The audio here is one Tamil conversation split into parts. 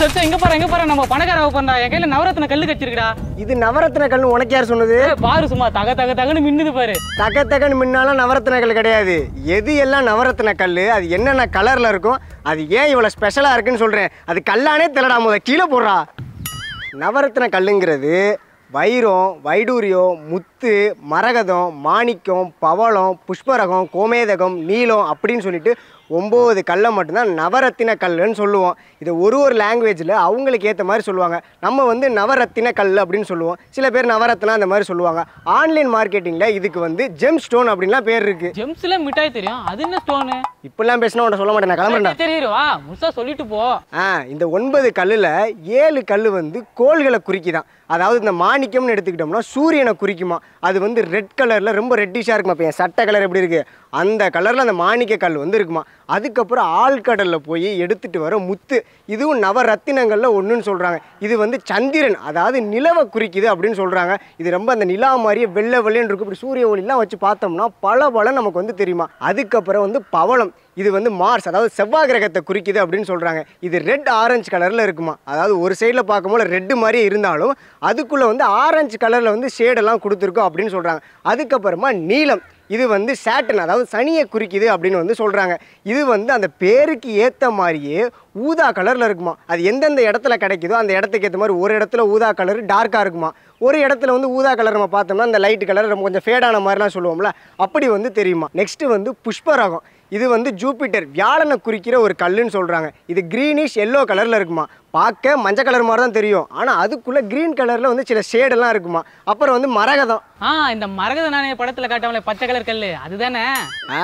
சச்சு எங்க போற எங்க போற நம்ம பணக்காரவ பண்ணா என் கையில கல்லு கட்டிருக்கடா இது நவரத்ன கல்லு உனக்கு யார் சொன்னது பாரு சும்மா தக தக தகன்னு மின்னுது பாரு தக தகன்னு மின்னாலும் நவரத்ன கல் கிடையாது எது எல்லாம் நவரத்ன கல் அது என்னென்ன கலர்ல இருக்கும் அது ஏன் இவ்வளவு ஸ்பெஷலா இருக்குன்னு சொல்றேன் அது கல்லானே திரடா முத கீழே போடுறா நவரத்ன கல்லுங்கிறது வைரம் வைடூரியம் முத்து மரகதம் மாணிக்கம் பவளம் புஷ்பரகம் கோமேதகம் நீளம் அப்படின்னு சொல்லிட்டு ஒம்பது கல்லை மட்டும்தான் நவரத்தின கல்லுன்னு சொல்லுவோம் இதை ஒரு ஒரு லாங்குவேஜில் அவங்களுக்கு ஏற்ற மாதிரி சொல்லுவாங்க நம்ம வந்து நவரத்தின கல் அப்படின்னு சொல்லுவோம் சில பேர் நவரத்னா அந்த மாதிரி சொல்லுவாங்க ஆன்லைன் மார்க்கெட்டிங்கில் இதுக்கு வந்து ஜெம் ஸ்டோன் அப்படின்லாம் பேர் இருக்கு ஜெம்ஸ்ல மிட்டாய் தெரியும் அது என்ன ஸ்டோனு இப்பெல்லாம் பேசினா உன்னை சொல்ல மாட்டேன் நான் கிளம்புறேன் சொல்லிட்டு போ ஆ இந்த ஒன்பது கல்லில் ஏழு கல் வந்து கோள்களை குறிக்கிதான் அதாவது இந்த மாணிக்கம்னு எடுத்துக்கிட்டோம்னா சூரியனை குறிக்குமா அது வந்து ரெட் கலரில் ரொம்ப ரெட்டிஷாக இருக்குமா இப்போ என் சட்டை கலர் எப்படி இருக்குது அந்த கலரில் அந்த மாணிக்க கல் வந்து இருக்குமா அதுக்கப்புறம் ஆழ்கடலில் போய் எடுத்துகிட்டு வர முத்து இதுவும் நவரத்தினங்களில் ஒன்றுன்னு சொல்கிறாங்க இது வந்து சந்திரன் அதாவது நிலவை குறிக்குது அப்படின்னு சொல்கிறாங்க இது ரொம்ப அந்த நிலா மாதிரியே வெள்ளை வெள்ளைன்னு இருக்கும் இப்படி சூரிய ஒளிலாம் வச்சு பார்த்தோம்னா பல பலம் நமக்கு வந்து தெரியுமா அதுக்கப்புறம் வந்து பவளம் இது வந்து மார்ஸ் அதாவது செவ்வாய் கிரகத்தை குறிக்குது அப்படின்னு சொல்கிறாங்க இது ரெட் ஆரஞ்சு கலரில் இருக்குமா அதாவது ஒரு சைடில் பார்க்கும்போது ரெட்டு மாதிரியே இருந்தாலும் அதுக்குள்ளே வந்து ஆரஞ்சு கலரில் வந்து ஷேடெல்லாம் கொடுத்துருக்கோம் அப்படின்னு சொல்கிறாங்க அதுக்கப்புறமா நீலம் இது வந்து சேட்டன் அதாவது சனியை குறிக்குது அப்படின்னு வந்து சொல்கிறாங்க இது வந்து அந்த பேருக்கு ஏற்ற மாதிரியே ஊதா கலரில் இருக்குமா அது எந்தெந்த இடத்துல கிடைக்குதோ அந்த இடத்துக்கு ஏற்ற மாதிரி ஒரு இடத்துல ஊதா கலர் டார்க்காக இருக்குமா ஒரு இடத்துல வந்து ஊதா கலர் நம்ம பார்த்தோம்னா அந்த லைட்டு கலர் நம்ம கொஞ்சம் ஃபேடான மாதிரிலாம் சொல்லுவோம்ல அப்படி வந்து தெரியுமா நெக்ஸ்ட்டு வந்து புஷ்பராகம் இது வந்து ஜூபிட்டர் வியாழனை குறிக்கிற ஒரு கல்லுன்னு சொல்கிறாங்க இது க்ரீனிஷ் எல்லோ கலரில் இருக்குமா பார்க்க மஞ்சள் கலர் மாதிரி தான் தெரியும் ஆனால் அதுக்குள்ளே க்ரீன் கலரில் வந்து சில ஷேடெல்லாம் இருக்குமா அப்புறம் வந்து மரகதம் ஆ இந்த மரகதம் நானே படத்தில் காட்டாமலே பச்சை கலர் கல் அதுதானே ஆ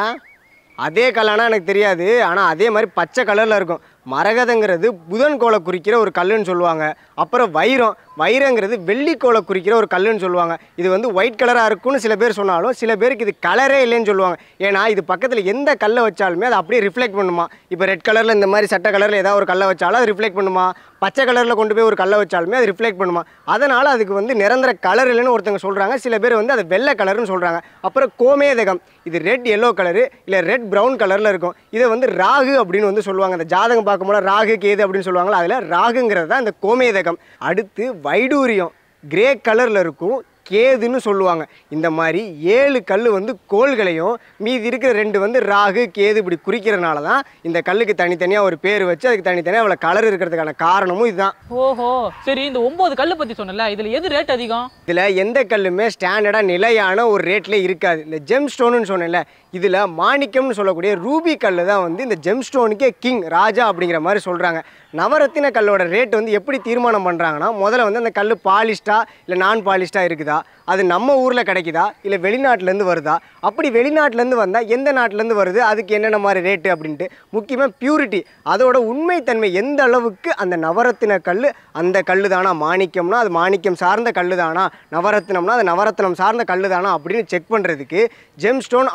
அதே கல்லானா எனக்கு தெரியாது ஆனால் அதே மாதிரி பச்சை கலரில் இருக்கும் மரகதங்கிறது புதன் கோலை குறிக்கிற ஒரு கல்லுன்னு சொல்லுவாங்க அப்புறம் வைரம் வைரங்கிறது வெள்ளி கோலை குறிக்கிற ஒரு கல்லுன்னு சொல்லுவாங்க இது வந்து ஒயிட் கலராக இருக்கும்னு சில பேர் சொன்னாலும் சில பேருக்கு இது கலரே இல்லைன்னு சொல்லுவாங்க ஏன்னா இது பக்கத்தில் எந்த கல்லை வச்சாலுமே அதை அப்படியே ரிஃப்ளெக்ட் பண்ணுமா இப்போ ரெட் கலரில் இந்த மாதிரி சட்ட கலரில் ஏதாவது ஒரு கல்லை வச்சாலும் அது ரிஃப்ளெக்ட் பண்ணுமா பச்சை கலரில் கொண்டு போய் ஒரு கல்லை வச்சாலுமே அது ரிஃப்ளெக்ட் பண்ணுமா அதனால் அதுக்கு வந்து நிரந்தர கலர் இல்லைன்னு ஒருத்தங்க சொல்கிறாங்க சில பேர் வந்து அது வெள்ளை கலர்னு சொல்கிறாங்க அப்புறம் கோமேதகம் இது ரெட் எல்லோ கலரு இல்லை ரெட் ப்ரௌன் கலரில் இருக்கும் இதை வந்து ராகு அப்படின்னு வந்து சொல்லுவாங்க அந்த ஜாதகம் பார்க்கும்போது ராகு கேது அப்படின்னு சொல்லுவாங்களா அதில் ராகுங்கிறது தான் இந்த கோமேதகம் அடுத்து வைடூரியம் கிரே கலரில் இருக்கும் கேதுன்னு சொல்லுவாங்க இந்த மாதிரி ஏழு கல் வந்து கோள்களையும் மீதி இருக்கிற ரெண்டு வந்து ராகு கேது இப்படி குறிக்கிறதுனால தான் இந்த கல்லுக்கு தனித்தனியாக ஒரு பேர் வச்சு அதுக்கு தனித்தனியாக அவ்வளோ கலர் இருக்கிறதுக்கான காரணமும் இதுதான் ஓஹோ சரி இந்த ஒம்பது கல் பற்றி சொன்னல இதில் எது ரேட் அதிகம் இதில் எந்த கல்லுமே ஸ்டாண்டர்டாக நிலையான ஒரு ரேட்டில் இருக்காது இந்த ஜெம் ஸ்டோனுன்னு சொன்னேன்ல இதில் மாணிக்கம்னு சொல்லக்கூடிய ரூபி கல் தான் வந்து இந்த ஜெம் ஸ்டோனுக்கே கிங் ராஜா அப்படிங்கிற மாதிரி சொல்கிறாங்க நவரத்தின கல்லோட ரேட் வந்து எப்படி தீர்மானம் பண்ணுறாங்கன்னா முதல்ல வந்து அந்த கல் பாலிஷ்டா இல்லை நான் பாலிஷ்டா இருக்குதா அது நம்ம ஊரில் கிடைக்குதா இல்லை வெளிநாட்டிலேருந்து வருதா அப்படி வெளிநாட்டிலேருந்து வந்தால் எந்த நாட்டிலேருந்து வருது அதுக்கு என்னென்ன மாதிரி ரேட்டு அப்படின்ட்டு முக்கியமாக பியூரிட்டி அதோட உண்மைத்தன்மை எந்த அளவுக்கு அந்த நவரத்தின கல் அந்த கல் தானா மாணிக்கம்னா அது மாணிக்கம் சார்ந்த கல் தானா நவரத்தினம்னா அது நவரத்தினம் சார்ந்த கல் தானா அப்படின்னு செக் பண்ணுறதுக்கு ஜெம் ஸ்டோன்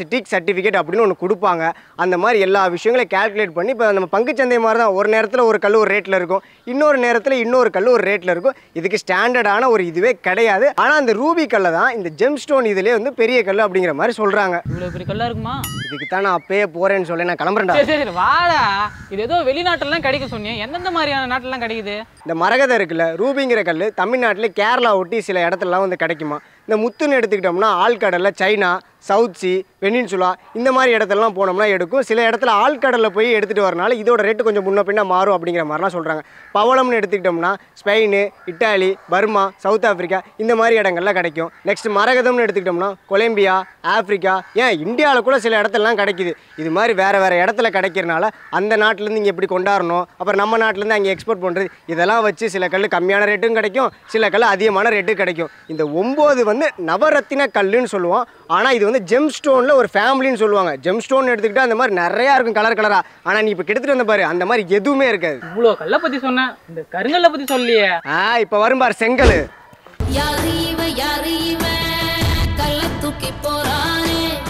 சிட்டிக் சர்டிஃபிகேட் அப்படின்னு ஒன்று கொடுப்பாங்க அந்த மாதிரி எல்லா விஷயங்களையும் கேல்குலேட் பண்ணி இப்போ நம்ம பங்குச்சந்தை மாதிரி தான் ஒரு நேரத்தில் ஒரு கல் ஒரு ரேட்டில் இருக்கும் இன்னொரு நேரத்தில் இன்னொரு கல் ஒரு ரேட்டில் இருக்கும் இதுக்கு ஸ்டாண்டர்டான ஒரு இதுவே கிடையாது ஆனால் அந்த ரூபி கல்லை தான் இந்த ஜெம் ஸ்டோன் இதிலே வந்து பெரிய கல் அப்படிங்கிற மாதிரி சொல்கிறாங்க இவ்வளோ பெரிய கல்லாக இருக்குமா இதுக்கு தான் நான் அப்பயே போகிறேன்னு சொல்லி நான் கிளம்புறேன் வாடா இது ஏதோ வெளிநாட்டெல்லாம் கிடைக்க சொன்னேன் எந்தெந்த மாதிரியான நாட்டெல்லாம் கிடைக்குது இந்த மரகத இருக்குல்ல ரூபிங்கிற கல் தமிழ்நாட்டில் கேரளா ஒட்டி சில இடத்துலலாம் வந்து கிடைக்குமா இந்த முத்துன்னு எடுத்துக்கிட்டோம்னா ஆழ்கடலில் சைனா சவுத் சி வெனின்சுலா இந்த மாதிரி இடத்துலலாம் போனோம்னா எடுக்கும் சில இடத்துல ஆழ்கடலில் போய் எடுத்துகிட்டு வரனால இதோட ரேட்டு கொஞ்சம் முன்ன பின்னா மாறும் அப்படிங்கிற மாதிரிலாம் சொல்கிறாங்க பவளம்னு எடுத்துக்கிட்டோம்னா Spain Italy Burma South Africa இந்த மாதிரி இடங்கள்லாம் கிடைக்கும் நெக்ஸ்ட் மரகதம்னு எடுத்துக்கிட்டோம்னா கொலம்பியா ஆஃப்ரிக்கா ஏன் இந்தியாவில் கூட சில இடத்துலலாம் கிடைக்கிது இது மாதிரி வேறு வேறு இடத்துல கிடைக்கிறனால அந்த நாட்டிலேருந்து இங்கே எப்படி கொண்டாடணும் அப்புறம் நம்ம நாட்டிலேருந்து அங்கே எக்ஸ்போர்ட் பண்ணுறது இதெல்லாம் வச்சு சில கல் கம்மியான ரேட்டும் கிடைக்கும் சில கல் அதிகமான ரேட்டும் கிடைக்கும் இந்த ஒம்பது வந்து நவரத்தின கல்லுன்னு சொல்லுவோம் ஆனால் இது வந்து ஜெம் ஸ்டோனில் ஒரு ஃபேமிலின்னு சொல்லுவாங்க ஜெம் ஸ்டோன் எடுத்துக்கிட்டால் அந்த மாதிரி நிறையா இருக்கும் கலர் கலராக ஆனால் நீ இப்போ கெடுத்துட்டு வந்த பாரு அந்த மாதிரி எதுவுமே இருக்காது இவ்வளோ கல்லை பற்றி சொன்னேன் இந்த கருங்கல்லை பற்றி சொல்லியே ஆ இப்போ வரும் பாரு செங்கல்